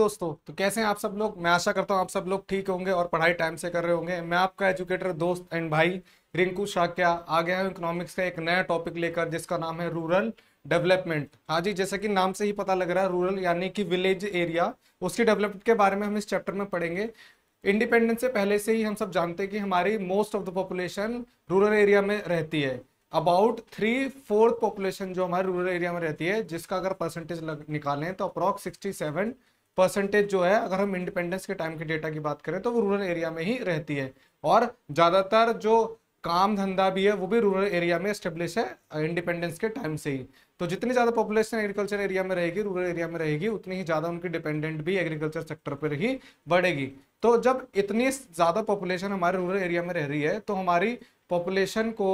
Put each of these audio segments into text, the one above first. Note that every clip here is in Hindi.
दोस्तों तो कैसे हैं आप सब लोग मैं आशा करता हूं आप सब लोग ठीक होंगे और पढ़ाई टाइम से कर रहे होंगे मैं आपका एजुकेटर दोस्त एंड भाई रिंकू शाक्या आ गया हूं इकोनॉमिक्स का एक नया टॉपिक लेकर जिसका नाम है रूरल डेवलपमेंट हाँ जी जैसा कि नाम से ही पता लग रहा है रूरल यानी कि विलेज एरिया उसकी डेवलपमेंट के बारे में हम इस चैप्टर में पढ़ेंगे इंडिपेंडेंस से पहले से ही हम सब जानते हैं कि हमारी most of the population rural area में रहती है अबाउट थ्री फोर्थ पॉपुलेशन जो हमारे रूरल एरिया में रहती है जिसका अगर परसेंटेज निकालें तो अप्रॉक्स सिक्सटी सेवन परसेंटेज जो है अगर हम इंडिपेंडेंस के टाइम के डेटा की बात करें तो वो रूरल एरिया में ही रहती है और ज़्यादातर जो काम धंधा भी है वो भी रूरल एरिया में स्टेब्लिश है इंडिपेंडेंस के टाइम से ही तो जितनी ज़्यादा पॉपुलेशन एग्रीकल्चर एरिया में रहेगी रूरल एरिया में रहेगी उतनी ही ज़्यादा उनकी डिपेंडेंट भी एग्रीकल्चर सेक्टर पर ही बढ़ेगी तो जब इतनी ज़्यादा पॉपुलेशन हमारे रूरल एरिया में रह रही है तो हमारी पॉपुलेशन को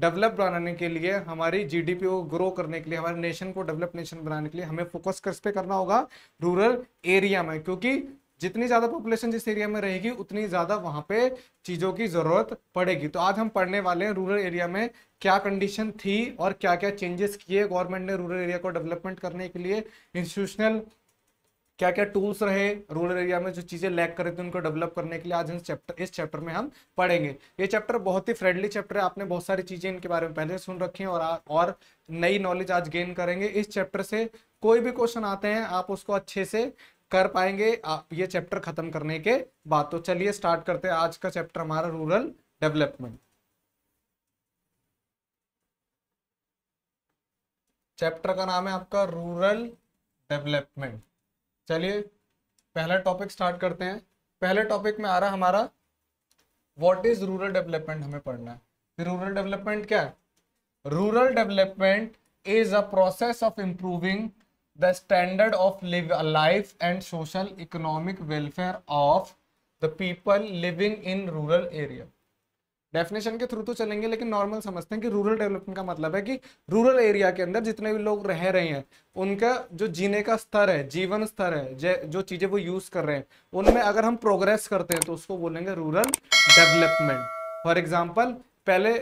डेवलप बनाने के लिए हमारी जीडीपी को ग्रो करने के लिए हमारे नेशन को डेवलप नेशन बनाने के लिए हमें फोकस किस पे करना होगा रूरल एरिया में क्योंकि जितनी ज़्यादा पॉपुलेशन जिस एरिया में रहेगी उतनी ज़्यादा वहाँ पे चीज़ों की ज़रूरत पड़ेगी तो आज हम पढ़ने वाले हैं रूरल एरिया में क्या कंडीशन थी और क्या क्या चेंजेस किए गवर्नमेंट ने रूरल एरिया को डेवलपमेंट करने के लिए इंस्टीट्यूशनल क्या क्या टूल्स रहे रूरल एरिया में जो चीज़ें लैक कर रहे थे उनको डेवलप करने के लिए आज इस चैप्टर इस चैप्टर में हम पढ़ेंगे ये चैप्टर बहुत ही फ्रेंडली चैप्टर है आपने बहुत सारी चीज़ें इनके बारे में पहले सुन रखी हैं और आ, और नई नॉलेज आज गेन करेंगे इस चैप्टर से कोई भी क्वेश्चन आते हैं आप उसको अच्छे से कर पाएंगे आप ये चैप्टर खत्म करने के बाद तो चलिए स्टार्ट करते हैं आज का चैप्टर हमारा रूरल डेवलपमेंट चैप्टर का नाम है आपका रूरल डेवलपमेंट चलिए पहला टॉपिक स्टार्ट करते हैं पहले टॉपिक में आ रहा हमारा व्हाट इज रूरल डेवलपमेंट हमें पढ़ना है फिर रूरल डेवलपमेंट क्या है rural development is a process of improving the standard of live life and social economic welfare of the people living in rural area definition के थ्रू तो चलेंगे लेकिन नॉर्मल समझते हैं कि रूरल डेवलपमेंट का मतलब है कि रूरल एरिया के अंदर जितने भी लोग रह रहे हैं उनका जो जीने का स्तर है जीवन स्तर है जो चीज़ें वो यूज़ कर रहे हैं उनमें अगर हम प्रोग्रेस करते हैं तो उसको बोलेंगे रूरल डेवलपमेंट फॉर एग्जाम्पल पहले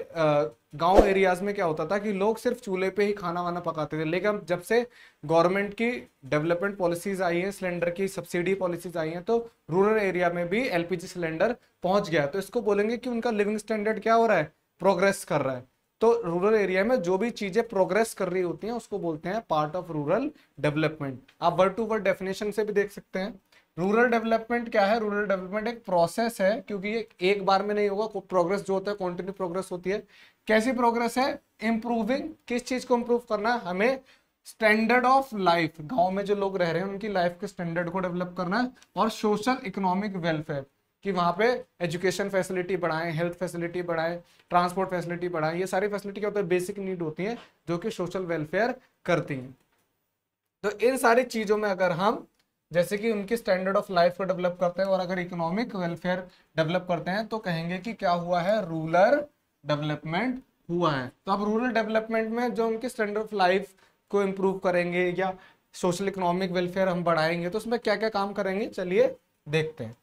गांव एरियाज में क्या होता था कि लोग सिर्फ चूल्हे पे ही खाना वाना पकाते थे लेकिन जब से गवर्नमेंट की डेवलपमेंट पॉलिसीज आई हैं सिलेंडर की सब्सिडी पॉलिसीज आई हैं तो रूरल एरिया में भी एलपीजी सिलेंडर पहुंच गया तो इसको बोलेंगे कि उनका लिविंग स्टैंडर्ड क्या हो रहा है प्रोग्रेस कर रहा है तो रूरल एरिया में जो भी चीजें प्रोग्रेस कर रही होती हैं उसको बोलते हैं पार्ट ऑफ रूरल डेवलपमेंट आप वर्ड टू वर्ड डेफिनेशन से भी देख सकते हैं रूरल डेवलपमेंट क्या है रूरल डेवलपमेंट एक प्रोसेस है क्योंकि ये एक बार में नहीं होगा प्रोग्रेस जो होता है कॉन्टिन्यू प्रोग्रेस होती है कैसी प्रोग्रेस है इम्प्रूविंग किस चीज को इम्प्रूव करना है हमें स्टैंडर्ड ऑफ लाइफ गांव में जो लोग रह रहे हैं उनकी लाइफ के स्टैंडर्ड को डेवलप करना है और सोशल इकोनॉमिक वेलफेयर कि वहाँ पे एजुकेशन फैसिलिटी बढ़ाएं हेल्थ फैसिलिटी बढ़ाएं ट्रांसपोर्ट फैसिलिटी बढ़ाएं ये सारी फैसिलिटी क्या होता है बेसिक नीड होती हैं जो कि सोशल वेलफेयर करती हैं तो इन सारी चीज़ों में अगर हम जैसे कि उनकी स्टैंडर्ड ऑफ लाइफ को डेवलप करते हैं और अगर इकोनॉमिक वेलफेयर डेवलप करते हैं तो कहेंगे कि क्या हुआ है रूरल डेवलपमेंट हुआ है तो आप रूरल डेवलपमेंट में जो उनकी स्टैंडर्ड ऑफ लाइफ को इम्प्रूव करेंगे या सोशल इकोनॉमिक वेलफेयर हम बढ़ाएंगे तो उसमें क्या क्या काम करेंगे चलिए देखते हैं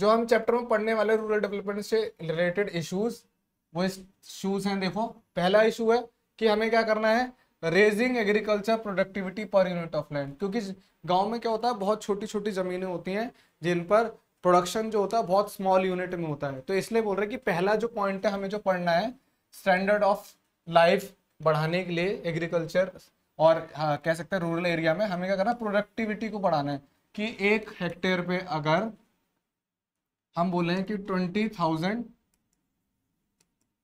जो हम चैप्टर में पढ़ने वाले रूरल डेवलपमेंट से रिलेटेड इशूज वो इशूज हैं देखो पहला इशू है कि हमें क्या करना है raising agriculture productivity per unit of land क्योंकि गांव में क्या होता है बहुत छोटी छोटी ज़मीनें होती हैं जिन पर प्रोडक्शन जो होता है बहुत स्मॉल यूनिट में होता है तो इसलिए बोल रहे हैं कि पहला जो पॉइंट है हमें जो पढ़ना है स्टैंडर्ड ऑफ लाइफ बढ़ाने के लिए एग्रीकल्चर और हाँ, कह सकते हैं रूरल एरिया में हमें क्या करना प्रोडक्टिविटी को बढ़ाना है कि एक हेक्टेयर पे अगर हम बोले हैं कि ट्वेंटी थाउजेंड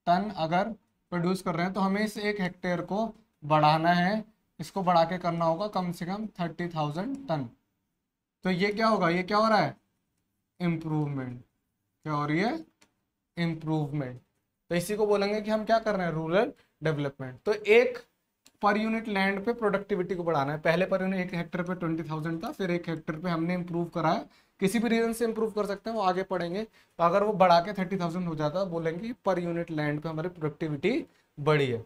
टन अगर प्रोड्यूस कर रहे हैं तो हमें इस एक हेक्टेयर को बढ़ाना है इसको बढ़ा के करना होगा कम से कम थर्टी थाउजेंड टन तो ये क्या होगा ये क्या हो रहा है इम्प्रूवमेंट क्या हो रही है इम्प्रूवमेंट तो इसी को बोलेंगे कि हम क्या कर रहे हैं रूरल डेवलपमेंट तो एक पर यूनिट लैंड पे प्रोडक्टिविटी को बढ़ाना है पहले पर यूनिट एक हेक्टर पे ट्वेंटी थाउजेंड था फिर एक हेक्टर पे हमने इम्प्रूव कराया किसी भी रीजन से इम्प्रूव कर सकते हैं वो आगे पढ़ेंगे तो अगर वो बढ़ा के थर्टी थाउजेंड हो जाता है बोलेंगे पर यूनिट लैंड पे हमारी प्रोडक्टिविटी बढ़ी है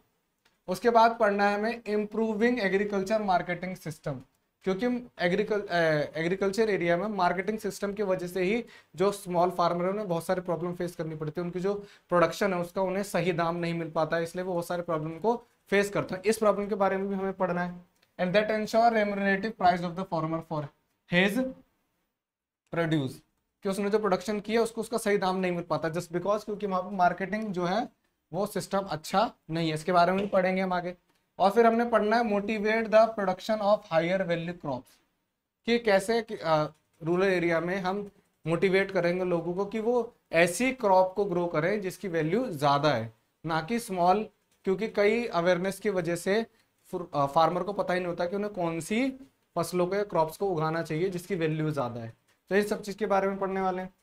उसके बाद पढ़ना है हमें इम्प्रूविंग एग्रीकल्चर मार्केटिंग सिस्टम क्योंकि एग्रीकल एग्रीकल्चर एरिया में मार्केटिंग सिस्टम की वजह से ही जो स्मॉल फार्मर उन्हें बहुत सारे प्रॉब्लम फेस करनी पड़ती है उनकी जो प्रोडक्शन है उसका उन्हें सही दाम नहीं मिल पाता है इसलिए वो बहुत सारे प्रॉब्लम को फेस करते हैं इस प्रॉब्लम के बारे में भी हमें पढ़ना है and that ensure remunerative price of the farmer for his produce कि उसने जो प्रोडक्शन किया उसको उसका सही दाम नहीं मिल पाता जस्ट बिकॉज क्योंकि वहाँ पर मार्केटिंग जो है वो सिस्टम अच्छा नहीं है इसके बारे में भी पढ़ेंगे हम आगे और फिर हमने पढ़ना है motivate the production of higher value crops कि कैसे रूरल एरिया में हम मोटिवेट करेंगे लोगों को कि वो ऐसी क्रॉप को ग्रो करें जिसकी वैल्यू ज़्यादा है ना कि स्मॉल क्योंकि कई अवेयरनेस की वजह से फार्मर को पता ही नहीं होता कि उन्हें कौन सी फसलों के क्रॉप्स को उगाना चाहिए जिसकी वैल्यू ज़्यादा है तो ये सब चीज़ के बारे में पढ़ने वाले हैं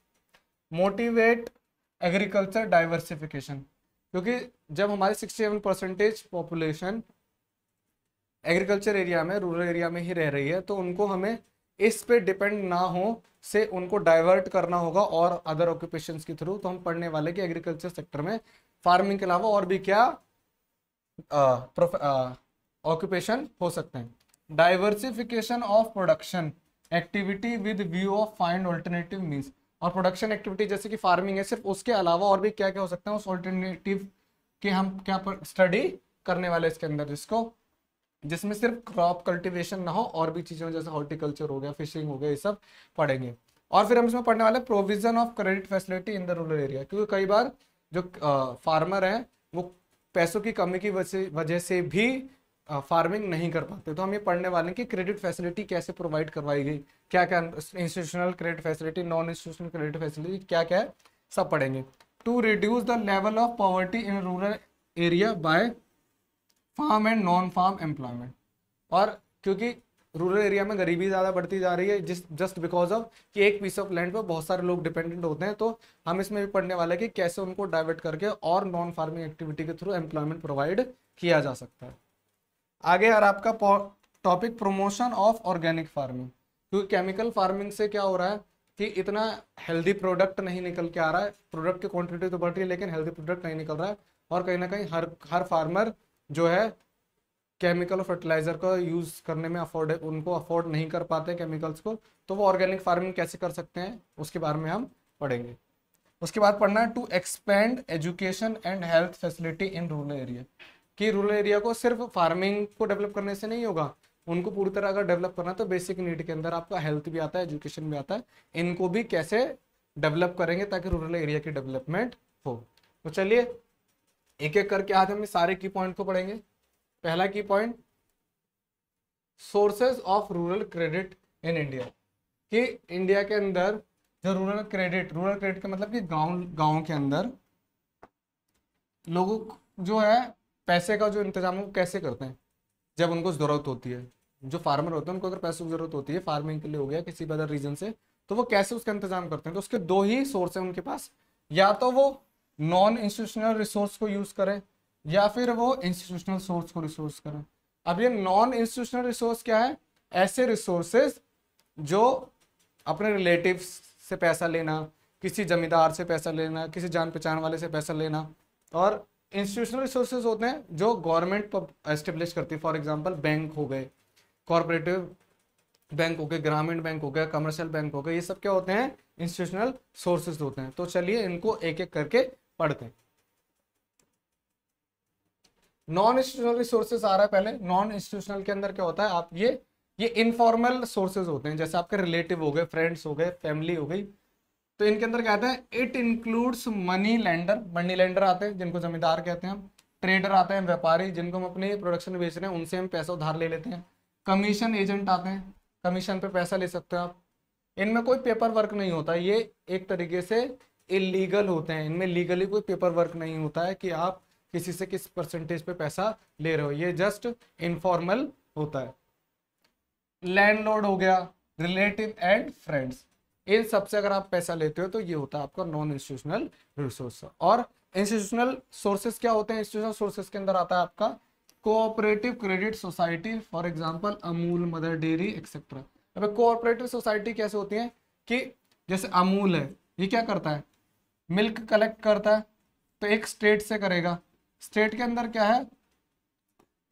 मोटिवेट एग्रीकल्चर डाइवर्सिफिकेशन क्योंकि जब हमारी sixty seven percentage population agriculture area में रूरल एरिया में ही रह रही है तो उनको हमें इस पे डिपेंड ना हो से उनको डाइवर्ट करना होगा और अदर ऑक्यूपेशन के थ्रू तो हम पढ़ने वाले कि एग्रीकल्चर सेक्टर में फार्मिंग के अलावा और भी क्या ऑक्यूपेशन हो सकते हैं diversification of production activity with view of find alternative means और प्रोडक्शन एक्टिविटी जैसे कि फार्मिंग है सिर्फ उसके अलावा और भी क्या क्या हो सकता है उस ऑल्टरनेटिव के हम क्या स्टडी करने वाले इसके अंदर जिसको जिसमें सिर्फ क्रॉप कल्टिवेशन ना हो और भी चीज़ें जैसे हॉर्टिकल्चर हो गया फिशिंग हो गया ये सब पढ़ेंगे और फिर हम इसमें पढ़ने वाले provision of credit facility in the rural area क्योंकि कई बार जो फार्मर हैं वो पैसों की कमी की वजह से भी फार्मिंग नहीं कर पाते तो हम ये पढ़ने वाले हैं कि क्रेडिट फैसिलिटी कैसे प्रोवाइड करवाई गई क्या क्या institutional credit facility non institutional credit facility क्या क्या है सब पढ़ेंगे to reduce the level of poverty in rural area by farm and non farm employment और क्योंकि रूरल एरिया में गरीबी ज़्यादा बढ़ती जा रही है जिस जस्ट बिकॉज ऑफ कि एक पीस ऑफ लैंड पर बहुत सारे लोग डिपेंडेंट होते हैं तो हम इसमें भी पढ़ने वाले हैं कि कैसे उनको डाइवर्ट करके और नॉन फार्मिंग एक्टिविटी के थ्रू एम्प्लॉयमेंट प्रोवाइड किया जा सकता है आगे यार आपका topic promotion of organic farming क्योंकि केमिकल फार्मिंग से क्या हो रहा है कि इतना हेल्दी प्रोडक्ट नहीं निकल के आ रहा है प्रोडक्ट की क्वांटिटी तो बढ़ रही है लेकिन हेल्दी प्रोडक्ट नहीं निकल रहा है और कहीं ना कहीं हर हर फार्मर जो है केमिकल और फर्टिलाइजर का यूज़ करने में अफोर्ड उनको अफोर्ड नहीं कर पाते केमिकल्स को तो वो ऑर्गेनिक फार्मिंग कैसे कर सकते हैं उसके बारे में हम पढ़ेंगे उसके बाद पढ़ना है to expand education and health facility in rural area कि रूरल एरिया को सिर्फ फार्मिंग को डेवलप करने से नहीं होगा उनको पूरी तरह अगर डेवलप करना तो बेसिक नीड के अंदर आपका हेल्थ भी आता है एजुकेशन भी आता है इनको भी कैसे डेवलप करेंगे ताकि रूरल एरिया की डेवलपमेंट हो तो चलिए एक एक करके आज हम सारे की पॉइंट को पढ़ेंगे पहला की point sources of rural credit in India कि इंडिया के अंदर जो रूरल क्रेडिट रूरल क्रेडिट का मतलब कि गांव गांव के अंदर लोगों जो है पैसे का जो इंतजाम है वो कैसे करते हैं जब उनको ज़रूरत होती है जो फार्मर होते हैं उनको अगर पैसे की ज़रूरत होती है फार्मिंग के लिए हो गया किसी भी अदर रीजन से तो वो कैसे उसका इंतजाम करते हैं तो उसके दो ही सोर्स हैं उनके पास या तो वो नॉन इंस्टीट्यूशनल रिसोर्स को यूज़ करें या फिर वो इंस्टीट्यूशनल सोर्स को रिसोर्स करें अब ये नॉन इंस्टीट्यूशनल रिसोर्स क्या है ऐसे रिसोर्सेज जो अपने रिलेटिव से पैसा लेना किसी जमींदार से पैसा लेना किसी जान पहचान वाले से पैसा लेना और इंस्टीट्यूशनल रिसोर्सेज होते हैं जो गवर्नमेंट एस्टेब्लिश करती है फॉर एग्जाम्पल बैंक हो गए कॉरपोरेटिव बैंक हो गए ग्रामीण बैंक हो गए कमर्शियल बैंक हो गए ये सब क्या होते हैं इंस्टीट्यूशनल सोर्सेज होते हैं तो चलिए इनको एक एक करके पढ़ते हैं नॉन इंस्टीट्यूशनल रिसोर्सेज आ रहा है पहले नॉन इंस्टीट्यूशनल के अंदर क्या होता है आप ये ये इनफॉर्मल सोर्सेज होते हैं जैसे आपके रिलेटिव हो गए फ्रेंड्स हो गए फैमिली हो गई तो इनके अंदर क्या आता है it includes money lender money lender आते हैं जिनको जमींदार कहते हैं हम ट्रेडर आते हैं व्यापारी जिनको हम अपने प्रोडक्शन बेच रहे हैं उनसे हम पैसा उधार ले लेते हैं कमीशन एजेंट आते हैं कमीशन पे पैसा ले सकते हो आप इनमें कोई पेपर वर्क नहीं होता ये एक तरीके से इलीगल होते हैं इनमें लीगली कोई पेपर वर्क नहीं होता है कि आप किसी से किस परसेंटेज पे पैसा ले रहे हो ये जस्ट इनफॉर्मल होता है लैंडलॉर्ड हो गया रिलेटिव एंड फ्रेंड्स इन सबसे अगर आप पैसा लेते हो तो ये होता है आपका नॉन इंस्टीट्यूशनल रिसोर्स और इंस्टीट्यूशनल सोर्सेस क्या होते हैं इंस्टीट्यूशनल सोर्सेस के अंदर आता है आपका cooperative credit society for example Amul Mother Dairy etcetera अब कोऑपरेटिव सोसाइटी कैसे होती है कि जैसे अमूल है ये क्या करता है मिल्क कलेक्ट करता है तो एक स्टेट से करेगा स्टेट के अंदर क्या है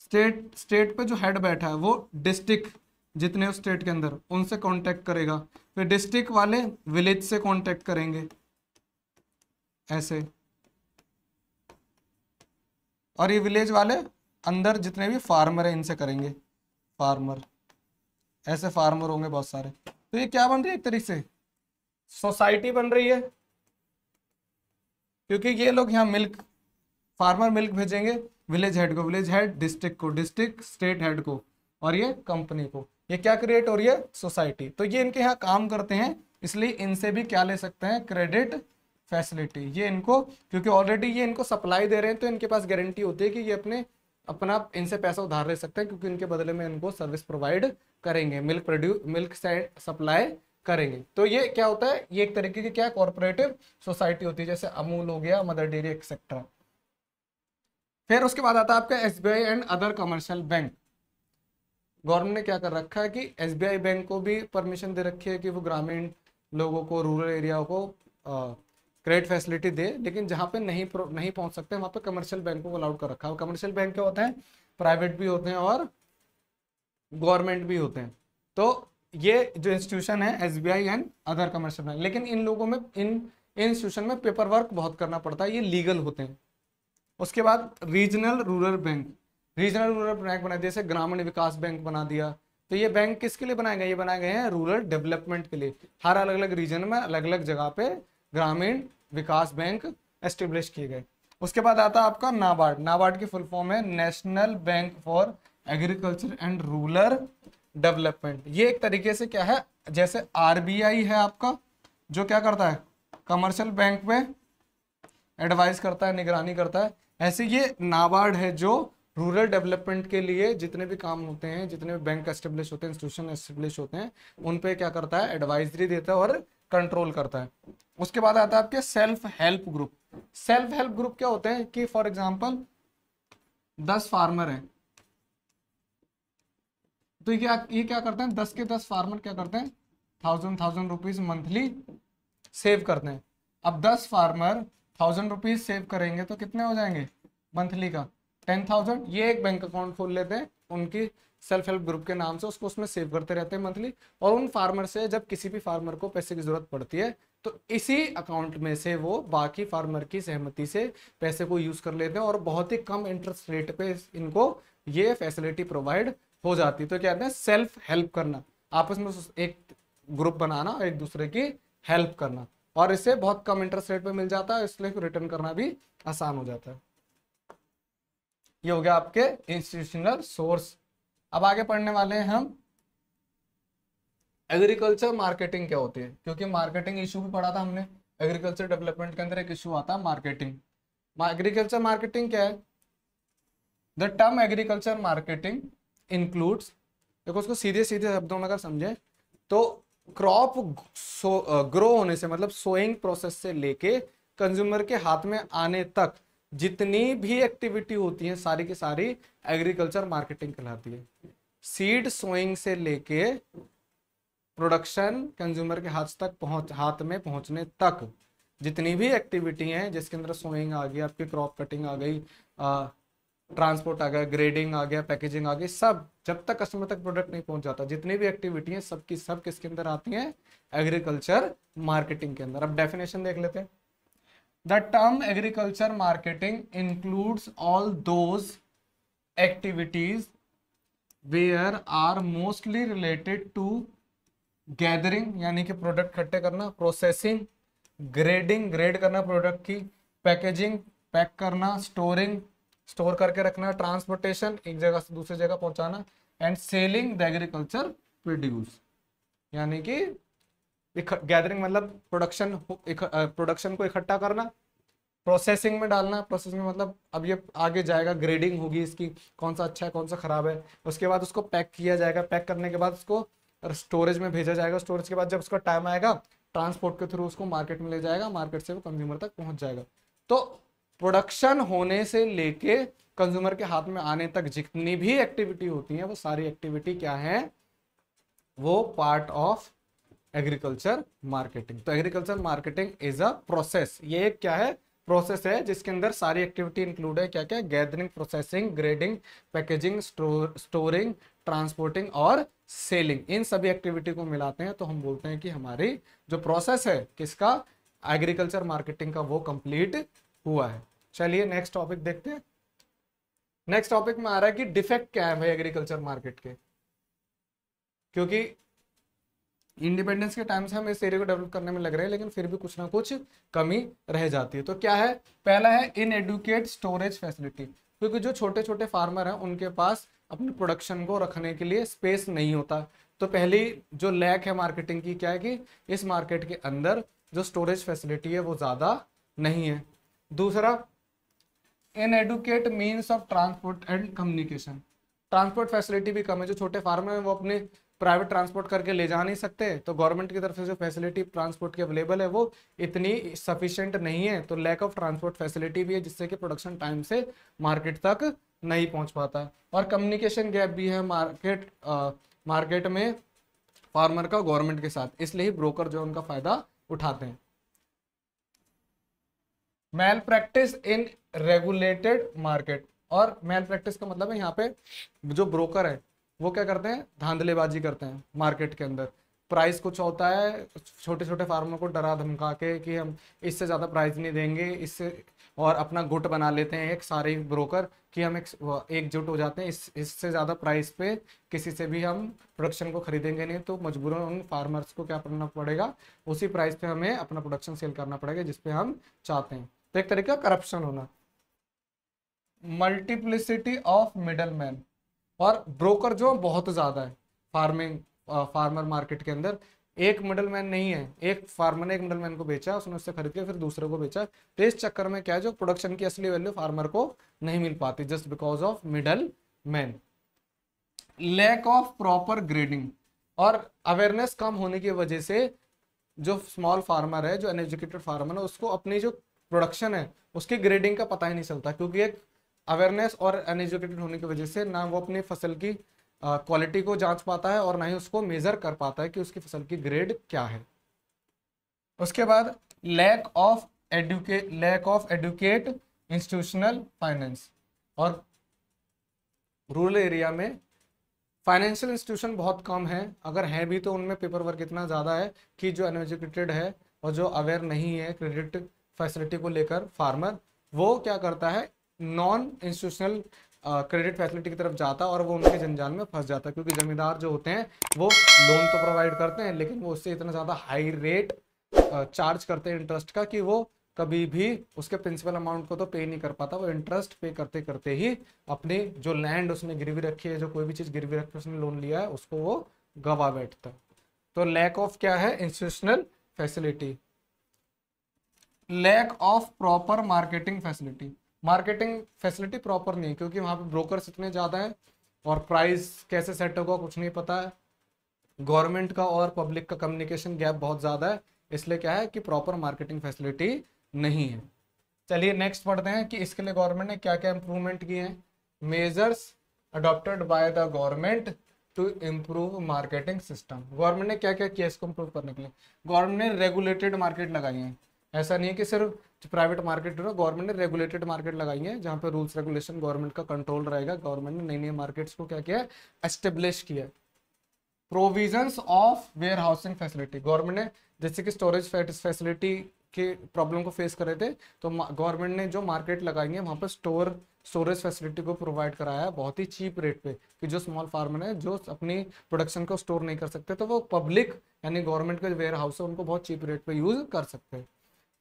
स्टेट स्टेट पे जो हेड बैठा है वो डिस्ट्रिक्ट जितने उस स्टेट के अंदर उनसे कांटेक्ट करेगा फिर डिस्ट्रिक्ट वाले विलेज से कांटेक्ट करेंगे ऐसे और ये विलेज वाले अंदर जितने भी फार्मर हैं इनसे करेंगे फार्मर ऐसे फार्मर होंगे बहुत सारे तो ये क्या बन रही है एक तरीके से सोसाइटी बन रही है क्योंकि ये लोग यहाँ मिल्क फार्मर मिल्क भेजेंगे विलेज हेड को विलेज हेड डिस्ट्रिक्ट को डिस्ट्रिक्ट स्टेट हेड को और ये कंपनी को ये क्या क्रिएट हो रही है सोसाइटी तो ये इनके यहाँ काम करते हैं इसलिए इनसे भी क्या ले सकते हैं क्रेडिट फैसिलिटी ये इनको क्योंकि ऑलरेडी ये इनको सप्लाई दे रहे हैं तो इनके पास गारंटी होती है कि ये अपने अपना इनसे पैसा उधार ले सकते हैं क्योंकि इनके बदले में इनको सर्विस प्रोवाइड करेंगे मिल्क प्रोड्यू मिल्क सप्लाई करेंगे तो ये क्या होता है ये एक तरीके की क्या कॉरपोरेटिव सोसाइटी होती है जैसे अमूल हो गया मदर डेयरी एक्सेट्रा फिर उसके बाद आता है आपका S and other commercial bank government ने क्या कर रखा है कि एस बैंक को भी परमिशन दे रखी है कि वो ग्रामीण लोगों को रूरल एरिया को क्रेडिट फैसिलिटी दे लेकिन जहाँ पे नहीं नहीं पहुँच सकते वहाँ पे कमर्शियल बैंकों को अलाउड कर रखा है कमर्शियल बैंक क्या होते हैं प्राइवेट भी होते हैं और गवर्नमेंट भी होते हैं तो ये जो इंस्टीट्यूशन है S and other commercial bank लेकिन इन लोगों में इन इंस्टीट्यूशन में पेपर वर्क बहुत करना पड़ता है ये लीगल होते हैं उसके बाद regional rural bank regional rural bank बना दिया जैसे ग्रामीण विकास बैंक बना दिया तो ये बैंक किसके लिए बनाए गए ये बनाए गए हैं रूरल डेवलपमेंट के लिए हर अलग अलग रीजन में अलग अलग जगह पे ग्रामीण विकास बैंक एस्टेब्लिश किए गए उसके बाद आता है आपका नाबार्ड नाबार्ड की फुल फॉर्म है National Bank for Agriculture and Rural Development ये एक तरीके से क्या है जैसे आर है आपका जो क्या करता है कमर्शियल बैंक में एडवाइस करता है निगरानी करता है ऐसे ये नाबार्ड है जो रूरल डेवलपमेंट के लिए जितने भी काम होते हैं जितने भी बैंक एस्टेब्लिश होते हैं इंस्टीट्यूशन एस्टेब्लिश होते हैं उन पे क्या करता है एडवाइजरी देता है और कंट्रोल करता है उसके बाद आता है आपके self help group self help group क्या होते हैं कि फॉर एग्जाम्पल दस फार्मर हैं तो ये ये क्या करते हैं दस के दस फार्मर क्या करते हैं thousand thousand rupees monthly save करते हैं अब दस फार्मर थाउजेंड रुपीज सेव करेंगे तो कितने हो जाएंगे मंथली का टेन थाउजेंड ये एक बैंक अकाउंट खोल लेते हैं उनकी सेल्फ हेल्प ग्रुप के नाम से उसको उसमें सेव करते रहते हैं मंथली और उन फार्मर से जब किसी भी फार्मर को पैसे की जरूरत पड़ती है तो इसी अकाउंट में से वो बाकी फार्मर की सहमति से पैसे को यूज कर लेते हैं और बहुत ही कम इंटरेस्ट रेट पे इनको ये फैसिलिटी प्रोवाइड हो जाती है तो क्या कहते हैं सेल्फ हेल्प करना आपस में एक ग्रुप बनाना और एक दूसरे की हेल्प करना और इससे बहुत कम इंटरेस्ट रेट पर मिल जाता है इसलिए रिटर्न करना भी आसान हो जाता है ये हो गया आपके इंस्टीट्यूशनल सोर्स अब आगे पढ़ने वाले हैं हम एग्रीकल्चर मार्केटिंग क्या होती है क्योंकि मार्केटिंग इशू भी पढ़ा था हमने एग्रीकल्चर डेवलपमेंट के अंदर एक इशू आता है मार्केटिंग एग्रीकल्चर मार्केटिंग क्या है the term agriculture marketing includes देखो उसको सीधे सीधे शब्दों में अगर समझे तो क्रॉप ग्रो uh, होने से मतलब सोइंग प्रोसेस से लेके कंज्यूमर के हाथ में आने तक जितनी भी एक्टिविटी होती है सारी की सारी एग्रीकल्चर मार्केटिंग कहलाती है सीड सोइंग से लेके प्रोडक्शन कंज्यूमर के हाथ तक पहुंच हाथ में पहुंचने तक जितनी भी एक्टिविटी हैं जिसके अंदर सोइंग आ गई आपकी क्रॉप कटिंग आ गई ट्रांसपोर्ट आ गया ग्रेडिंग आ गया पैकेजिंग आ गई सब जब तक कस्टमर तक प्रोडक्ट नहीं पहुंच जाता जितनी भी एक्टिविटी हैं सबकी सब किसके अंदर आती हैं एग्रीकल्चर मार्केटिंग के अंदर अब डेफिनेशन देख लेते हैं the term agriculture marketing includes all those activities where are mostly related to gathering यानी कि प्रोडक्ट इकट्ठे करना प्रोसेसिंग ग्रेडिंग ग्रेड करना प्रोडक्ट की पैकेजिंग पैक करना स्टोरिंग स्टोर करके रखना ट्रांसपोर्टेशन एक जगह से दूसरी जगह पहुंचाना and selling the agriculture produce यानी कि गैदरिंग मतलब प्रोडक्शन प्रोडक्शन को इकट्ठा करना प्रोसेसिंग में डालना प्रोसेसिंग में मतलब अब ये आगे जाएगा ग्रेडिंग होगी इसकी कौन सा अच्छा है कौन सा खराब है उसके बाद उसको पैक किया जाएगा पैक करने के बाद उसको स्टोरेज में भेजा जाएगा स्टोरेज के बाद जब उसका टाइम आएगा ट्रांसपोर्ट के थ्रू उसको मार्केट में ले जाएगा मार्केट से वो कंज्यूमर तक पहुंच जाएगा तो प्रोडक्शन होने से लेके कंज्यूमर के हाथ में आने तक जितनी भी एक्टिविटी होती है वो सारी एक्टिविटी क्या है वो पार्ट ऑफ एग्रीकल्चर मार्केटिंग तो agriculture marketing is a process ये एक क्या है प्रोसेस है जिसके अंदर सारी एक्टिविटी इंक्लूड है क्या क्या gathering processing grading packaging storing transporting और सेलिंग इन सभी एक्टिविटी को मिलाते हैं तो हम बोलते हैं कि हमारी जो प्रोसेस है किसका एग्रीकल्चर मार्केटिंग का वो कंप्लीट हुआ है चलिए नेक्स्ट टॉपिक देखते हैं नेक्स्ट टॉपिक में आ रहा है कि डिफेक्ट क्या है भाई एग्रीकल्चर मार्केट के क्योंकि इंडिपेंडेंस के टाइम से हम इस एरिया को डेवलप करने में लग रहे हैं लेकिन फिर भी कुछ ना कुछ कमी रह जाती है तो क्या है पहला है इन एडुकेट स्टोरेज फैसिलिटी क्योंकि जो छोटे छोटे फार्मर हैं उनके पास अपने प्रोडक्शन को रखने के लिए स्पेस नहीं होता तो पहली जो लैक है मार्केटिंग की क्या है कि इस मार्केट के अंदर जो स्टोरेज फैसिलिटी है वो ज़्यादा नहीं है दूसरा inadequate means of transport and communication transport facility भी कम है जो छोटे फार्मर हैं वो अपने प्राइवेट ट्रांसपोर्ट करके ले जा नहीं सकते तो गवर्नमेंट की तरफ से जो फैसिलिटी ट्रांसपोर्ट की अवेलेबल है वो इतनी सफिशेंट नहीं है तो लैक ऑफ ट्रांसपोर्ट फैसिलिटी भी है जिससे कि प्रोडक्शन टाइम से मार्केट तक नहीं पहुंच पाता और कम्युनिकेशन गैप भी है मार्केट मार्केट में फार्मर का गवर्नमेंट के साथ इसलिए ही ब्रोकर जो उनका फायदा उठाते हैं malpractice in regulated market और मेल प्रैक्टिस का मतलब है यहाँ पे जो ब्रोकर है वो क्या करते हैं धांधलेबाजी करते हैं मार्केट के अंदर प्राइस कुछ होता है छोटे छोटे फार्मर को डरा धमका के कि हम इससे ज़्यादा प्राइस नहीं देंगे इससे और अपना गुट बना लेते हैं एक सारे ब्रोकर कि हम एक एकजुट हो जाते हैं इस इससे ज़्यादा प्राइस पे किसी से भी हम प्रोडक्शन को खरीदेंगे नहीं तो मजबूरन उन फार्मर्स को क्या करना पड़ेगा उसी प्राइस पर हमें अपना प्रोडक्शन सेल करना पड़ेगा जिसपे हम चाहते हैं तो एक तरीका करप्शन होना मल्टीप्लिसिटी ऑफ मिडल मैन और ब्रोकर जो बहुत ज़्यादा है फार्मिंग फार्मर मार्केट के अंदर एक मिडल मैन नहीं है एक फार्मर ने एक मिडल मैन को बेचा उसने उससे खरीद के फिर दूसरे को बेचा तो इस चक्कर में क्या है जो प्रोडक्शन की असली वैल्यू फार्मर को नहीं मिल पाती just because of middle man lack of proper grading और अवेयरनेस कम होने की वजह से जो स्मॉल फार्मर है जो अनएजुकेटेड फार्मर है उसको अपनी जो प्रोडक्शन है उसकी ग्रेडिंग का पता ही नहीं चलता क्योंकि एक अवेयरनेस और अनएजुकेटेड होने की वजह से ना वो अपनी फसल की क्वालिटी को जांच पाता है और ना ही उसको मेज़र कर पाता है कि उसकी फसल की ग्रेड क्या है उसके बाद lack of adequate lack of adequate institutional finance और रूरल एरिया में फाइनेंशियल इंस्टीट्यूशन बहुत कम है अगर हैं भी तो उनमें पेपर वर्क इतना ज़्यादा है कि जो अनएजुकेटेड है और जो अवेयर नहीं है क्रेडिट फैसिलिटी को लेकर फार्मर वो क्या करता है नॉन इंस्टीट्यूशनल क्रेडिट फैसिलिटी की तरफ जाता और वो उनके जंजाल में फंस जाता क्योंकि जमींदार जो होते हैं वो लोन तो प्रोवाइड करते हैं लेकिन वो उससे इतना ज़्यादा हाई रेट चार्ज करते हैं इंटरेस्ट का कि वो कभी भी उसके प्रिंसिपल अमाउंट को तो पे नहीं कर पाता वो इंटरेस्ट पे करते करते ही अपने जो लैंड उसने गिरवी रखी है जो कोई भी चीज़ गिरवी रखी उसने लोन लिया है उसको वो गवा बैठता तो लैक ऑफ क्या है institutional facility lack of proper marketing facility marketing facility proper नहीं है क्योंकि वहाँ पे ब्रोकर्स इतने ज़्यादा हैं और प्राइस कैसे सेट होगा कुछ नहीं पता है गवर्नमेंट का और पब्लिक का कम्युनिकेशन गैप बहुत ज़्यादा है इसलिए क्या है कि प्रॉपर मार्केटिंग फैसिलिटी नहीं है चलिए नेक्स्ट पढ़ते हैं कि इसके लिए गवर्नमेंट ने क्या क्या इम्प्रूवमेंट किए हैं measures adopted by the government to improve marketing system government ने क्या क्या किया इसको इम्प्रूव करने के लिए गवर्नमेंट ने रेगुलेटेड मार्केट लगाई है ऐसा नहीं है कि सिर्फ प्राइवेट मार्केट हो गवर्नमेंट ने रेगुलेटेड मार्केट लगाई है जहाँ पे रूल्स रेगुलेशन गवर्नमेंट का कंट्रोल रहेगा गवर्नमेंट ने नई नई मार्केट्स को क्या किया है एस्टेब्लिश किया है provisions of warehousing facility government ने जैसे कि स्टोरेज फैसिलिटी के प्रॉब्लम को फेस कर रहे थे तो गवर्नमेंट ने जो मार्केट लगाई है वहाँ पर स्टोर स्टोरेज फैसिलिटी को प्रोवाइड कराया है बहुत ही चीप रेट पे कि जो स्मॉल फार्मर है जो अपनी प्रोडक्शन को स्टोर नहीं कर सकते तो वो पब्लिक यानी गवर्नमेंट के वेयर हाउस है उनको बहुत चीप रेट पे यूज़ कर सकते हैं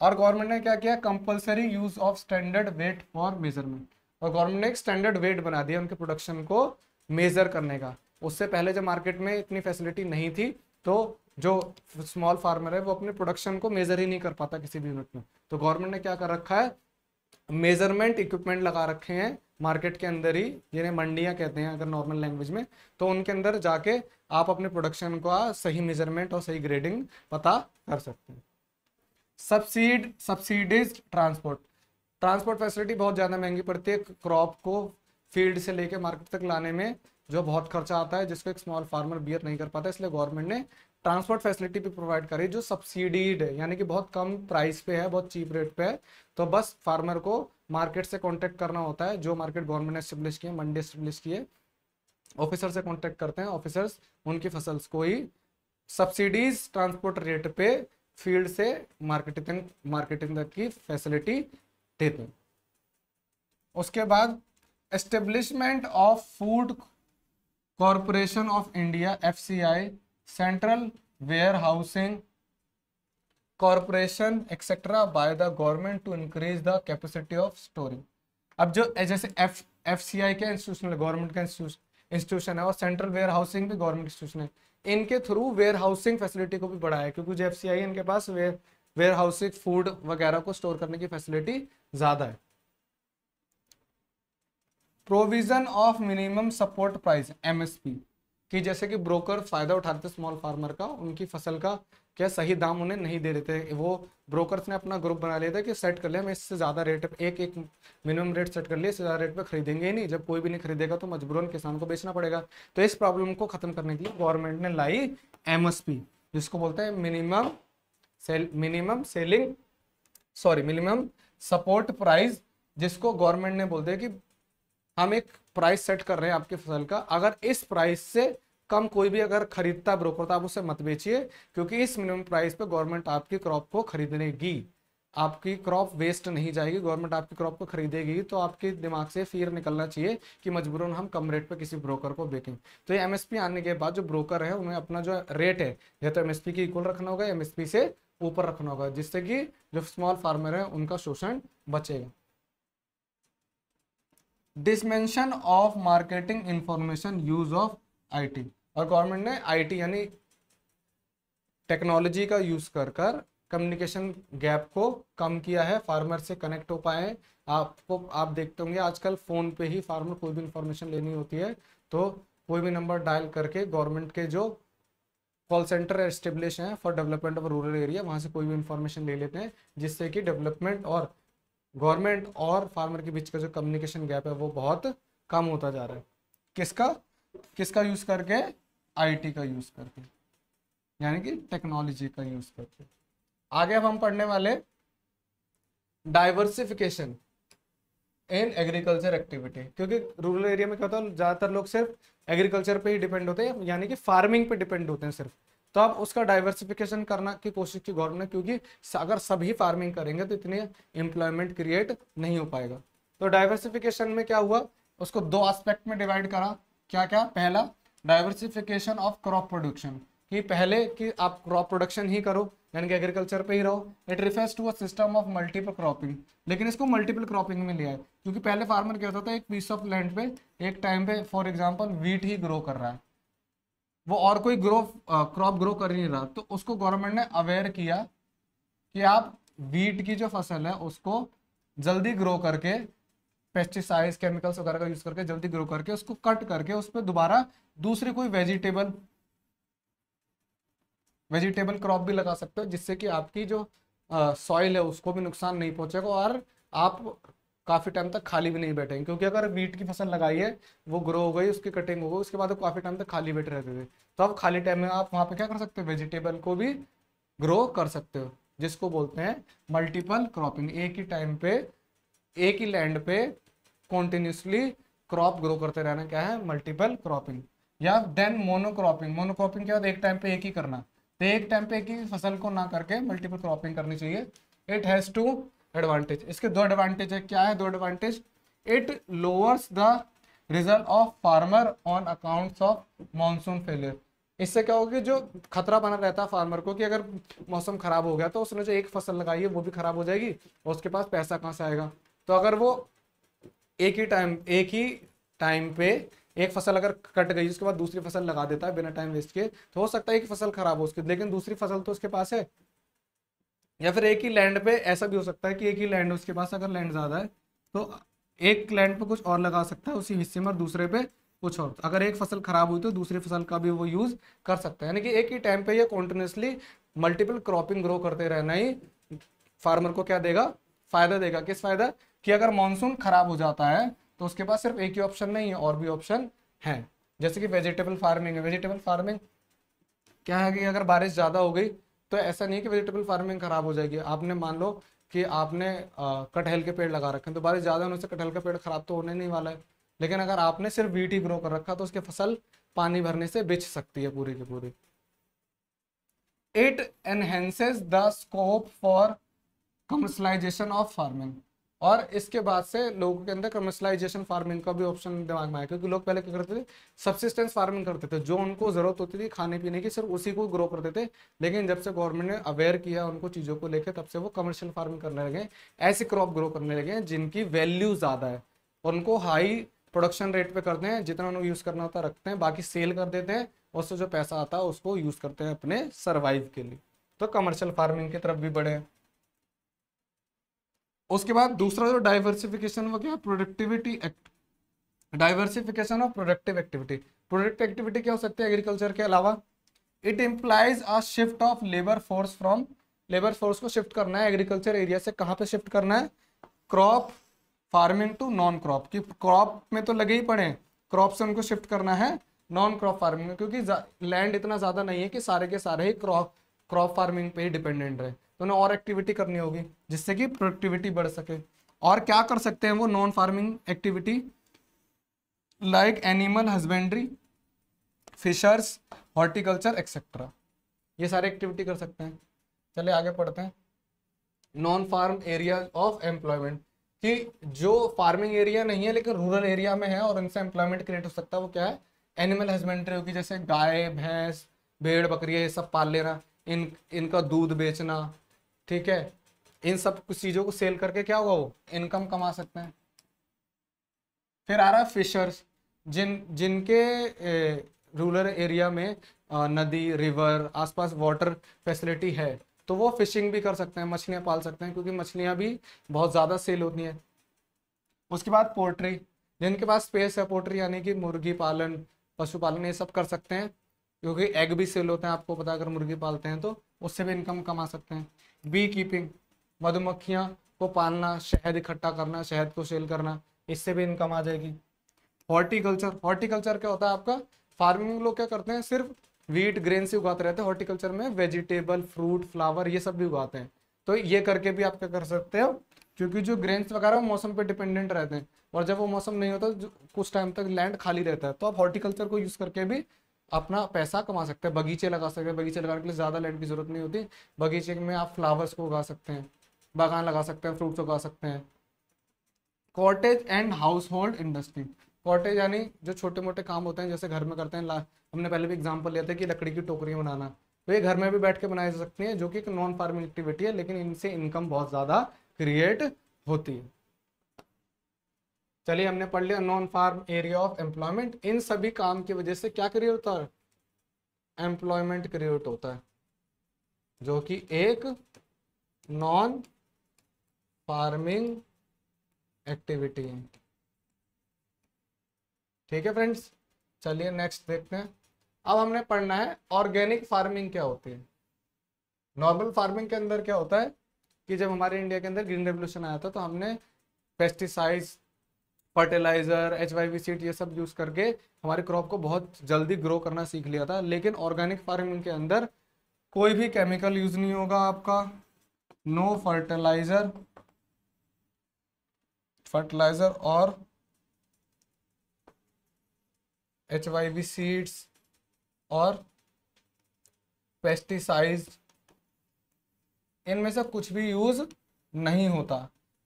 और गवर्नमेंट ने क्या किया compulsory use of standard weight for measurement और गवर्नमेंट ने एक स्टैंडर्ड वेट बना दिया उनके प्रोडक्शन को मेजर करने का उससे पहले जब मार्केट में इतनी फैसिलिटी नहीं थी तो जो स्मॉल फार्मर है वो अपने प्रोडक्शन को मेजर ही नहीं कर पाता किसी भी यूनिट में तो गवर्नमेंट ने क्या कर रखा है मेजरमेंट इक्विपमेंट लगा रखे हैं मार्केट के अंदर ही जिन्हें मंडियाँ कहते हैं अगर नॉर्मल लैंग्वेज में तो उनके अंदर जाके आप अपने प्रोडक्शन का सही मेजरमेंट और सही ग्रेडिंग पता कर सकते हैं subsidies subsidies transport transport facility बहुत ज़्यादा महंगी पड़ती है क्रॉप को फील्ड से लेके मार्केट तक लाने में जो बहुत खर्चा आता है जिसको एक स्मॉल फार्मर बियर नहीं कर पाता इसलिए गवर्नमेंट ने ट्रांसपोर्ट फैसिलिटी भी प्रोवाइड करी जो सब्सिडीड है यानी कि बहुत कम प्राइस पे है बहुत चीप रेट पे है तो बस फार्मर को मार्केट से कॉन्टैक्ट करना होता है जो मार्केट गवर्नमेंट ने स्टेब्लिश किए मंडी स्टेब्लिश किए ऑफिसर से कॉन्टैक्ट करते हैं ऑफिसर्स उनकी फसल्स को ही सब्सिडीज ट्रांसपोर्ट रेट पे फील्ड से मार्केटिंग मार्केटिंग तक की फैसिलिटी देते उसके बाद establishment of Food Corporation of India FCI Central Warehousing Corporation etcetera by the government to increase the capacity of storing अब जो जैसे एफ एफ सी आई का इंस्टीट्यूशन गवर्नमेंट का इंस्टीट्यूशन है और सेंट्रल वेयर हाउसिंग भी गवर्नमेंट इंस्टीट्यूशन है इनके थ्रू वेयर हाउसिंग फैसिलिटी को भी बढ़ाया क्योंकि जे इनके पास वेयर वेयर हाउसिंग फूड वगैरह को स्टोर करने की फैसिलिटी ज्यादा है provision of minimum support price MSP कि जैसे कि ब्रोकर फायदा उठाते थे स्मॉल फार्मर का उनकी फसल का क्या सही दाम उन्हें नहीं दे देते थे वो ब्रोकर्स ने अपना ग्रुप बना लिया था कि सेट कर लिया हम इससे ज़्यादा रेट एक एक मिनिमम रेट सेट कर लिया इससे ज़्यादा रेट पर खरीदेंगे ही नहीं जब कोई भी नहीं खरीदेगा तो मजबूरन किसान को बेचना पड़ेगा तो इस प्रॉब्लम को खत्म करने के लिए गवर्नमेंट ने लाई एम जिसको बोलते हैं minimum sale minimum selling sorry minimum support price जिसको गवर्नमेंट ने बोलते दिया कि हम एक प्राइस सेट कर रहे हैं आपकी फसल का अगर इस प्राइस से कम कोई भी अगर खरीदता ब्रोकर तो आप उसे मत बेचिए क्योंकि इस मिनिमम प्राइस पे गवर्नमेंट आपकी क्रॉप को खरीदनेगी आपकी क्रॉप वेस्ट नहीं जाएगी गवर्नमेंट आपकी क्रॉप को खरीदेगी तो आपके दिमाग से फिर निकलना चाहिए कि मजबूरन हम कम रेट पर किसी ब्रोकर को बेचें तो ये एमएसपी आने के बाद जो ब्रोकर है उन्हें अपना जो रेट है या तो एमएसपी की इक्वल रखना होगा एमएसपी से ऊपर रखना होगा जिससे कि जो स्मॉल फार्मर है उनका शोषण बचेगा dissemination of marketing information use of IT और गवर्नमेंट ने आईटी यानी टेक्नोलॉजी का यूज कर कर कम्युनिकेशन गैप को कम किया है फार्मर से कनेक्ट हो पाए आपको आप देखते होंगे आजकल फ़ोन पे ही फार्मर कोई भी इंफॉर्मेशन लेनी होती है तो कोई भी नंबर डायल करके गवर्नमेंट के जो कॉल सेंटर एस्टेब्लिश हैं for development of rural area वहाँ से कोई भी इंफॉर्मेशन ले लेते हैं जिससे कि डेवलपमेंट और गवर्नमेंट और फार्मर के बीच का जो कम्युनिकेशन गैप है वो बहुत कम होता जा रहा है किसका किसका यूज करके आईटी का यूज करके यानी कि टेक्नोलॉजी का यूज करके आगे अब हम पढ़ने वाले डाइवर्सिफिकेशन इन एग्रीकल्चर एक्टिविटी क्योंकि रूरल एरिया में क्या होता है ज़्यादातर लोग सिर्फ एग्रीकल्चर पे ही डिपेंड होते हैं यानी कि फार्मिंग पे डिपेंड होते हैं सिर्फ तो आप उसका डाइवर्सिफिकेशन करना की कोशिश की गवर्नमेंट ने क्योंकि अगर सभी फार्मिंग करेंगे तो इतने एम्प्लॉयमेंट क्रिएट नहीं हो पाएगा तो डाइवर्सिफिकेशन में क्या हुआ उसको दो एस्पेक्ट में डिवाइड करा क्या क्या पहला डाइवर्सिफिकेशन ऑफ क्रॉप प्रोडक्शन कि पहले कि आप क्रॉप प्रोडक्शन ही करो यानी कि एग्रीकल्चर पे ही रहो it refers to a system of multiple cropping लेकिन इसको मल्टीपल क्रॉपिंग में लिया है क्योंकि पहले फार्मर क्या होता था एक पीस ऑफ लैंड पे एक टाइम पे फॉर एग्जांपल वीट ही ग्रो कर रहा है वो और कोई ग्रो क्रॉप ग्रो कर नहीं रहा तो उसको गवर्नमेंट ने अवेयर किया कि आप वीट की जो फसल है उसको जल्दी ग्रो करके पेस्टिसाइड्स केमिकल्स वगैरह का यूज करके जल्दी ग्रो करके उसको कट करके उस पर दोबारा दूसरी कोई वेजिटेबल वेजिटेबल क्रॉप भी लगा सकते हो जिससे कि आपकी जो सॉइल है उसको भी नुकसान नहीं पहुंचेगा और आप काफ़ी टाइम तक खाली भी नहीं बैठेंगे क्योंकि अगर वीट की फसल लगाई है वो ग्रो हो गई उसकी कटिंग हो गई उसके बाद काफ़ी टाइम तक खाली बैठे रहते थे तो अब खाली टाइम में आप वहाँ पर क्या कर सकते हो वेजिटेबल को भी ग्रो कर सकते हो जिसको बोलते हैं मल्टीपल क्रॉपिंग एक ही टाइम पे एक ही लैंड पे कॉन्टिन्यूसली क्रॉप ग्रो करते रहना क्या है मल्टीपल क्रॉपिंग या देन मोनोक्रॉपिंग मोनोक्रॉपिंग क्या एक टाइम पे एक ही करना तो एक टाइम पे एक ही फसल को ना करके मल्टीपल क्रॉपिंग करनी चाहिए इट हैज़ टू एडवांटेज इसके दो एडवांटेज है क्या है दो advantage it lowers the result of farmer on account of monsoon failure इससे क्या कि जो खतरा बना रहता है फार्मर को कि अगर मौसम खराब हो गया तो उसने जो एक फसल लगाई है वो भी खराब हो जाएगी और उसके पास पैसा कहाँ से आएगा तो अगर वो एक ही टाइम एक ही टाइम पे एक फसल अगर कट गई उसके बाद दूसरी फसल लगा देता है बिना टाइम वेस्ट के तो हो सकता है एक फसल खराब हो उसकी लेकिन दूसरी फसल तो उसके पास है या फिर एक ही लैंड पे ऐसा भी हो सकता है कि एक ही लैंड उसके पास अगर लैंड ज़्यादा है तो एक लैंड पे कुछ और लगा सकता है उसी हिस्से में और दूसरे पे कुछ और अगर एक फसल खराब हुई तो दूसरी फसल का भी वो यूज़ कर सकता है यानी कि एक ही टाइम पे ये कॉन्टिन्यूसली मल्टीपल क्रॉपिंग ग्रो करते रहना ही फार्मर को क्या देगा फायदा देगा किस फायदा कि अगर मानसून खराब हो जाता है तो उसके पास सिर्फ एक ही ऑप्शन नहीं है और भी ऑप्शन है जैसे कि वेजिटेबल फार्मिंग है वेजिटेबल फार्मिंग क्या है कि अगर बारिश ज़्यादा हो गई तो ऐसा नहीं कि वेजिटेबल फार्मिंग खराब हो जाएगी आपने मान लो कि आपने कटहल के पेड़ लगा रखे हैं तो बारिश ज़्यादा होने से कटहल का पेड़ खराब तो होने नहीं वाला है लेकिन अगर आपने सिर्फ बीट ग्रो कर रखा तो उसकी फसल पानी भरने से बिछ सकती है पूरी की पूरी it enhances the scope for commercialisation of farming और इसके बाद से लोगों के अंदर कमर्शलाइजेशन फार्मिंग का भी ऑप्शन दिमाग में आया क्योंकि लोग पहले क्या करते थे सब्सिस्टेंस फार्मिंग करते थे जो उनको जरूरत होती थी खाने पीने की सिर्फ उसी को ग्रो करते थे लेकिन जब से गवर्नमेंट ने अवेयर किया उनको चीज़ों को लेकर तब से वो कमर्शियल फार्मिंग करने लगे ऐसे क्रॉप ग्रो करने लगे हैं जिनकी वैल्यू ज़्यादा है और उनको हाई प्रोडक्शन रेट पे करते हैं जितना उन्हें यूज़ करना होता है रखते हैं बाकी सेल कर देते हैं उससे जो पैसा आता है उसको यूज़ करते हैं अपने सर्वाइव के लिए तो कमर्शियल फार्मिंग की तरफ भी बढ़े उसके बाद दूसरा जो डाइवर्सिफिकेशन वो क्या productivity act diversification of productive activity productive activity क्या हो सकती है एग्रीकल्चर के अलावा it implies a shift of labour force from labour force को शिफ्ट करना है एग्रीकल्चर एरिया से कहाँ पे शिफ्ट करना है crop farming to non crop कि क्रॉप में तो लगे ही पड़े क्रॉप से उनको शिफ्ट करना है नॉन क्रॉप फार्मिंग में क्योंकि लैंड इतना ज़्यादा नहीं है कि सारे के सारे ही क्रॉप क्रॉप फार्मिंग पे ही डिपेंडेंट रहे तो उन्हें और एक्टिविटी करनी होगी जिससे कि प्रोडक्टिविटी बढ़ सके और क्या कर सकते हैं वो non farming activity like animal husbandry fishers horticulture etcetera ये सारे एक्टिविटी कर सकते हैं चले आगे पढ़ते हैं non farm area of employment कि जो फार्मिंग एरिया नहीं है लेकिन रूरल एरिया में है और इनसे एम्प्लॉयमेंट क्रिएट हो सकता है वो क्या है एनिमल हस्बेंड्री होगी जैसे गाय भैंस भेड़ बकरी ये सब पाल लेना इन इनका दूध बेचना ठीक है इन सब कुछ चीज़ों को सेल करके क्या होगा वो इनकम कमा सकते हैं फिर आ रहा है फिशर्स जिन जिनके ए, रूरल एरिया में आ, नदी रिवर आसपास वाटर फैसिलिटी है तो वो फिशिंग भी कर सकते हैं मछलियाँ पाल सकते हैं क्योंकि मछलियाँ भी बहुत ज़्यादा सेल होती हैं उसके बाद पोल्ट्री जिनके पास स्पेस है पोल्ट्री यानी कि मुर्गी पालन पशुपालन ये सब कर सकते हैं क्योंकि एग भी सेल होते हैं आपको पता अगर मुर्गी पालते हैं तो उससे भी इनकम कमा सकते हैं बी कीपिंग मधुमक्खियाँ को पालना शहद इकट्ठा करना शहद को सेल करना इससे भी इनकम आ जाएगी हॉर्टिकल्चर हॉर्टिकल्चर क्या होता है आपका फार्मिंग लोग क्या करते हैं सिर्फ वीट ग्रेन से उगाते रहते हैं हॉर्टिकल्चर में वेजिटेबल फ्रूट फ्लावर ये सब भी उगाते हैं तो ये करके भी आप क्या कर सकते हो क्योंकि जो ग्रेन्स वगैरह वो मौसम पे डिपेंडेंट रहते हैं और जब वो मौसम नहीं होता कुछ टाइम तक लैंड खाली रहता है तो आप हॉर्टिकल्चर को यूज करके भी अपना पैसा कमा सकते हैं बगीचे लगा सकते हैं बगीचे लगाने के लिए ज़्यादा लैंड की ज़रूरत नहीं होती बगीचे में आप फ्लावर्स को उगा सकते हैं बागान लगा सकते हैं फ्रूट्स उगा सकते हैं cottage and household industry cottage यानी जो छोटे मोटे काम होते हैं जैसे घर में करते हैं हमने पहले भी एग्जाम्पल लिया था कि लकड़ी की टोकरियाँ बनाना तो ये घर में भी बैठ के बनाई जा सकती है जो कि एक नॉन फार्मिंग एक्टिविटी है लेकिन इनसे इनकम बहुत ज़्यादा क्रिएट होती है चलिए हमने पढ़ लिया non farm area of employment इन सभी काम की वजह से क्या क्रिएट होता है एम्प्लॉयमेंट क्रिएट होता है जो कि एक नॉन फार्मिंग एक्टिविटी है ठीक है फ्रेंड्स चलिए नेक्स्ट देखते हैं अब हमने पढ़ना है ऑर्गेनिक फार्मिंग क्या होती है नॉर्मल फार्मिंग के अंदर क्या होता है कि जब हमारे इंडिया के अंदर ग्रीन रेवल्यूशन आया था तो हमने pesticides fertiliser H Y V seed ये सब यूज करके हमारे क्रॉप को बहुत जल्दी ग्रो करना सीख लिया था लेकिन ऑर्गेनिक फार्मिंग के अंदर कोई भी केमिकल यूज नहीं होगा आपका नो फर्टिलाइजर फर्टिलाइजर और एच वाई वी सीड्स और पेस्टिसाइड इनमें से कुछ भी यूज नहीं होता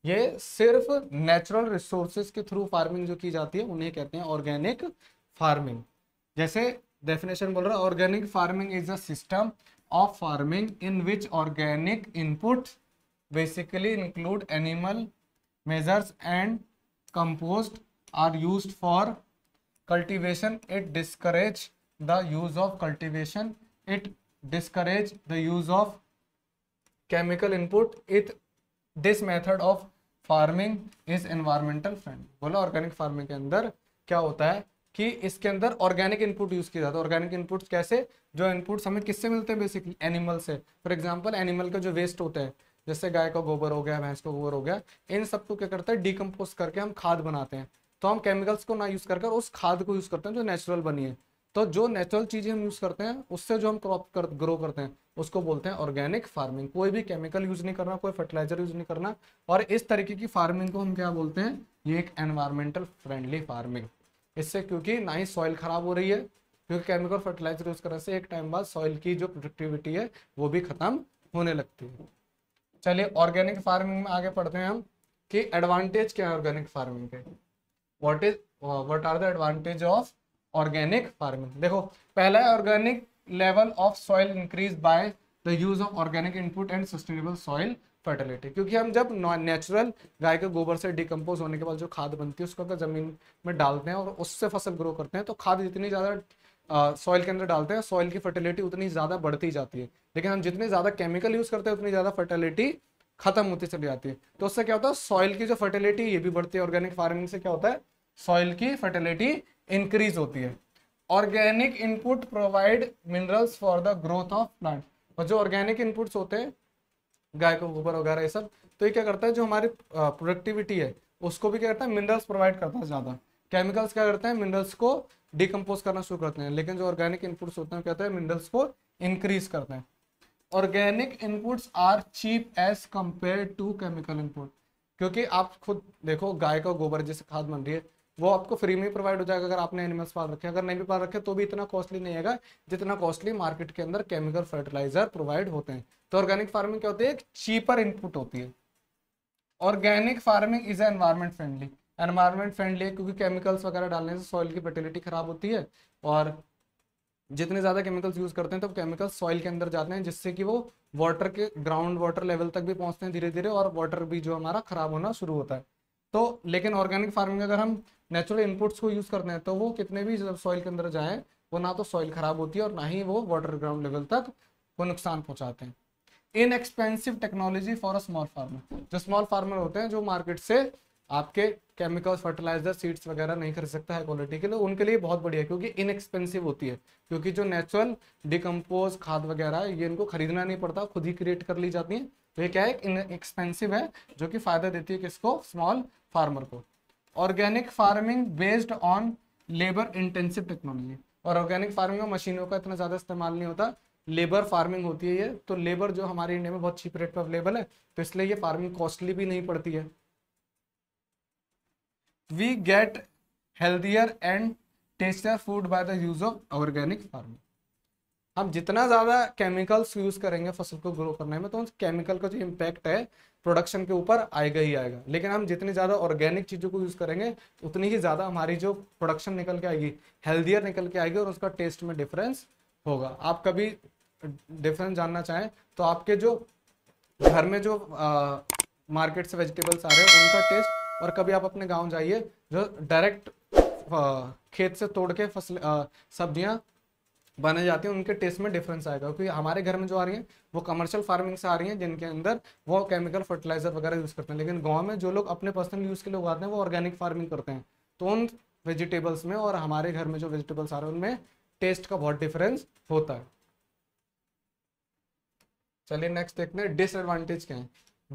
ये सिर्फ नेचुरल रिसोर्सेज के थ्रू फार्मिंग जो की जाती है उन्हें कहते हैं ऑर्गेनिक फार्मिंग जैसे डेफिनेशन बोल रहा है organic farming is a system of farming in which organic input basically include animal measures and compost are use for cultivation it discourage the use of cultivation it discourage the use of chemical input with this method of farming is environmental friend बोला ऑर्गेनिक फार्मिंग के अंदर क्या होता है कि इसके अंदर ऑर्गेनिक इनपुट यूज किया जाता है ऑर्गेनिक इनपुट कैसे जो इनपुट्स हमें किससे मिलते हैं बेसिकली एनिमल से फॉर एग्जाम्पल एनिमल का जो वेस्ट होता है जैसे गाय का गोबर हो गया भैंस का गोबर हो गया इन सब को क्या करते हैं डिकम्पोज करके हम खाद बनाते हैं तो हम केमिकल्स को ना यूज कर उस खाद को यूज करते हैं जो नेचुरल बनी है तो जो नेचुरल चीज़ें हम यूज़ करते हैं उससे जो हम क्रॉप कर ग्रो करते हैं उसको बोलते हैं ऑर्गेनिक फार्मिंग कोई भी केमिकल यूज़ नहीं करना कोई फर्टिलाइजर यूज़ नहीं करना और इस तरीके की फार्मिंग को हम क्या बोलते हैं ये एक एनवायरमेंटल फ्रेंडली फार्मिंग इससे क्योंकि ना ही सॉइल ख़राब हो रही है क्योंकि केमिकल फर्टिलाइजर यूज़ करने से एक टाइम बाद सॉइल की जो प्रोडक्टिविटी है वो भी ख़त्म होने लगती है चलिए ऑर्गेनिक फार्मिंग में आगे पढ़ते हैं हम कि एडवांटेज क्या है ऑर्गेनिक फार्मिंग के what is what are the advantage of organic farming देखो पहला है organic level of soil increase by the use of organic input and sustainable soil fertility क्योंकि हम जब नेचुरल गाय के गोबर से डिकम्पोज होने के बाद जो खाद बनती है उसको अगर जमीन में डालते हैं और उससे फसल ग्रो करते हैं तो खाद जितनी ज़्यादा सॉइल के अंदर डालते हैं सॉइल की फर्टिलिटी उतनी ज़्यादा बढ़ती जाती है लेकिन हम जितने ज़्यादा केमिकल यूज़ करते हैं उतनी ज़्यादा फर्टिलिटी खत्म होती चली जाती है तो उससे क्या होता है सॉइल की जो फर्टिलिटी ये भी बढ़ती है ऑर्गेनिक फार्मिंग से क्या होता है सॉइल की फर्टिलिटी इंक्रीज होती है organic input provide minerals for the growth of plant और जो ऑर्गेनिक इनपुट्स होते हैं गाय को गोबर वगैरह ये सब तो ये क्या करता है जो हमारी प्रोडक्टिविटी है उसको भी क्या करता है मिनरल्स प्रोवाइड करता है ज़्यादा केमिकल्स क्या करते हैं मिनरल्स को डिकम्पोज करना शुरू करते हैं लेकिन जो ऑर्गेनिक इनपुट्स होते हैं क्या होता है मिनरल्स को इंक्रीज करते हैं organic inputs are cheap as compare to chemical input क्योंकि आप खुद देखो गाय का गोबर जैसे खाद बन रही है वो आपको फ्री में प्रोवाइड हो जाएगा अगर आपने एनिमल्स पाल रखे अगर नहीं भी पाल रखे तो भी इतना कॉस्टली नहीं है जितना कॉस्टली मार्केट के अंदर केमिकल फर्टिलाइजर प्रोवाइड होते हैं तो ऑर्गेनिक फार्मिंग क्या होती है एक चीपर इनपुट होती है organic farming is environment friendly environment friendly है क्योंकि केमिकल्स वगैरह डालने से सॉइल की फर्टिलिटी खराब होती है और जितने ज़्यादा केमिकल्स यूज़ करते हैं तो केमिकल्स सॉइल के अंदर जाते हैं जिससे कि वो वाटर के ग्राउंड वाटर लेवल तक भी पहुंचते हैं धीरे धीरे और वाटर भी जो हमारा ख़राब होना शुरू होता है तो लेकिन ऑर्गेनिक फार्मिंग अगर हम नेचुरल इनपुट्स को यूज करते हैं तो वो कितने भी जब सॉइल के अंदर जाए वो ना तो सॉइल खराब होती है और ना ही वो वाटर ग्राउंड लेवल तक वो नुकसान पहुंचाते हैं inexpensive technology for a small farmer जो स्मॉल फार्मर होते हैं जो मार्केट से आपके केमिकल्स फर्टिलाइजर सीड्स वगैरह नहीं खरीद सकता है क्वालिटी के लिए उनके लिए बहुत बढ़िया क्योंकि इनएक्सपेंसिव होती है क्योंकि जो नेचुरल डिकम्पोज खाद वगैरह ये इनको खरीदना नहीं पड़ता खुद ही क्रिएट कर ली जाती है तो ये क्या है इनएक्सपेंसिव है जो कि फायदा देती है किसको स्मॉल फार्मर को organic farming based on labour intensive technology और ऑर्गेनिक फार्मिंग में मशीनों का इतना ज़्यादा इस्तेमाल नहीं होता लेबर फार्मिंग होती है ये तो लेबर जो हमारे इंडिया में बहुत चीप रेट पर अवेलेबल है तो इसलिए ये फार्मिंग कॉस्टली भी नहीं पड़ती है we get healthier and tastier food by the use of organic farming हम जितना ज़्यादा केमिकल्स यूज़ करेंगे फसल को ग्रो करने में तो उस केमिकल का जो इम्पैक्ट है प्रोडक्शन के ऊपर आएगा ही आएगा लेकिन हम जितने ज़्यादा ऑर्गेनिक चीज़ों को यूज़ करेंगे उतनी ही ज़्यादा हमारी जो प्रोडक्शन निकल के आएगी हेल्दियर निकल के आएगी और उसका टेस्ट में डिफरेंस होगा आप कभी डिफरेंस जानना चाहें तो आपके जो घर में जो आ, मार्केट से वेजिटेबल्स आ रहे हैं उनका टेस्ट और कभी आप अपने गाँव जाइए जो डायरेक्ट खेत से तोड़ के फसल सब्जियाँ बने जाती हैं उनके टेस्ट में डिफरेंस आएगा क्योंकि हमारे घर में जो आ रही हैं वो कमर्शियल फार्मिंग से आ रही हैं जिनके अंदर वो केमिकल फर्टिलाइजर वगैरह यूज़ करते हैं लेकिन गाँव में जो लोग अपने पर्सनल यूज़ के लिए उगाते हैं वो ऑर्गेनिक फार्मिंग करते हैं तो उन वेजिटेबल्स में और हमारे घर में जो वेजिटेबल्स आ रहे हैं उनमें टेस्ट का बहुत डिफरेंस होता है चलिए नेक्स्ट देखते हैं डिसएडवांटेज क्या है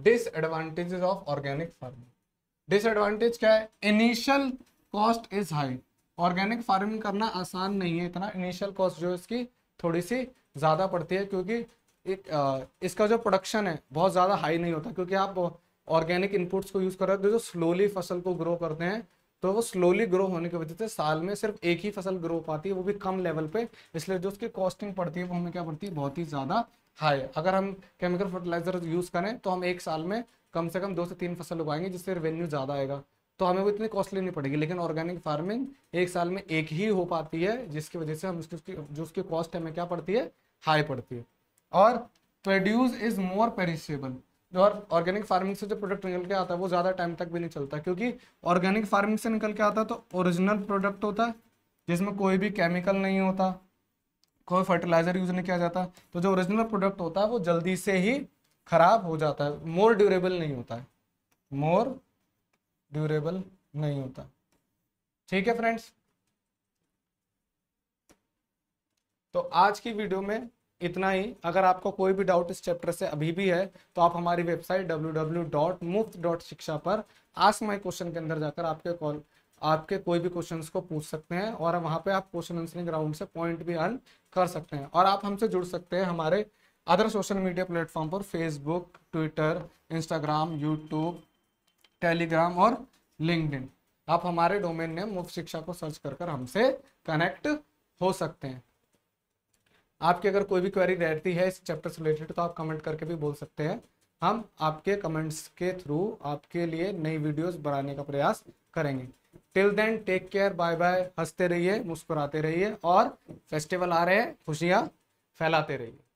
disadvantages of organic farming disadvantage क्या है initial cost is high organic farming करना आसान नहीं है इतना इनिशियल कॉस्ट जो इसकी थोड़ी सी ज़्यादा पड़ती है क्योंकि एक uh, इसका जो प्रोडक्शन है बहुत ज़्यादा हाई नहीं होता क्योंकि आप ऑर्गेनिक इनपुट्स को यूज़ कर रहे हो तो जो स्लोली फसल को ग्रो करते हैं तो वो स्लोली ग्रो होने की वजह से साल में सिर्फ एक ही फसल ग्रो पाती है वो भी कम लेवल पे इसलिए जो उसकी कॉस्टिंग पड़ती है वो हमें क्या पड़ती है बहुत ही ज़्यादा हाई अगर हम केमिकल फर्टिलाइजर यूज़ करें तो हम एक साल में कम से कम दो से तीन फसल उगाएंगे जिससे रेवेन्यू ज़्यादा आएगा तो हमें वो इतनी कॉस्टली नहीं पड़ेगी लेकिन ऑर्गेनिक फार्मिंग एक साल में एक ही हो पाती है जिसकी वजह से हम उसकी जो उसकी कॉस्ट हमें क्या पड़ती है हाई पड़ती है और प्रोड्यूस इज मोर पेरिसेबल जो और ऑर्गेनिक फार्मिंग से जो प्रोडक्ट निकल के आता है वो ज़्यादा टाइम तक भी नहीं चलता क्योंकि ऑर्गेनिक फार्मिंग से निकल के आता है तो ओरिजिनल प्रोडक्ट होता है जिसमें कोई भी केमिकल नहीं होता कोई फर्टिलाइजर यूज़ नहीं किया जाता तो जो ओरिजिनल प्रोडक्ट होता है वो जल्दी से ही खराब हो जाता है मोर ड्यूरेबल नहीं होता है मोर ड्यूरेबल नहीं होता ठीक है फ्रेंड्स तो आज की वीडियो में इतना ही अगर आपको कोई भी डाउट इस चैप्टर से अभी भी है तो आप हमारी वेबसाइट डब्ल्यू शिक्षा पर आस्क माई क्वेश्चन के अंदर जाकर आपके कॉल आपके कोई भी क्वेश्चंस को पूछ सकते हैं और वहाँ पे आप क्वेश्चन आंसरिंग राउंड से पॉइंट भी अर्न कर सकते हैं और आप हमसे जुड़ सकते हैं हमारे अदर सोशल मीडिया प्लेटफॉर्म पर Facebook Twitter Instagram YouTube Telegram और लिंकड आप हमारे डोमेन नेम मुफ्त शिक्षा को सर्च कर कर हमसे कनेक्ट हो सकते हैं आपकी अगर कोई भी क्वेरी रहती है इस चैप्टर से रिलेटेड तो आप कमेंट करके भी बोल सकते हैं हम आपके कमेंट्स के थ्रू आपके लिए नई वीडियोस बनाने का प्रयास करेंगे till then take care bye bye हंसते रहिए मुस्कुराते रहिए और फेस्टिवल आ रहे हैं खुशियाँ फैलाते रहिए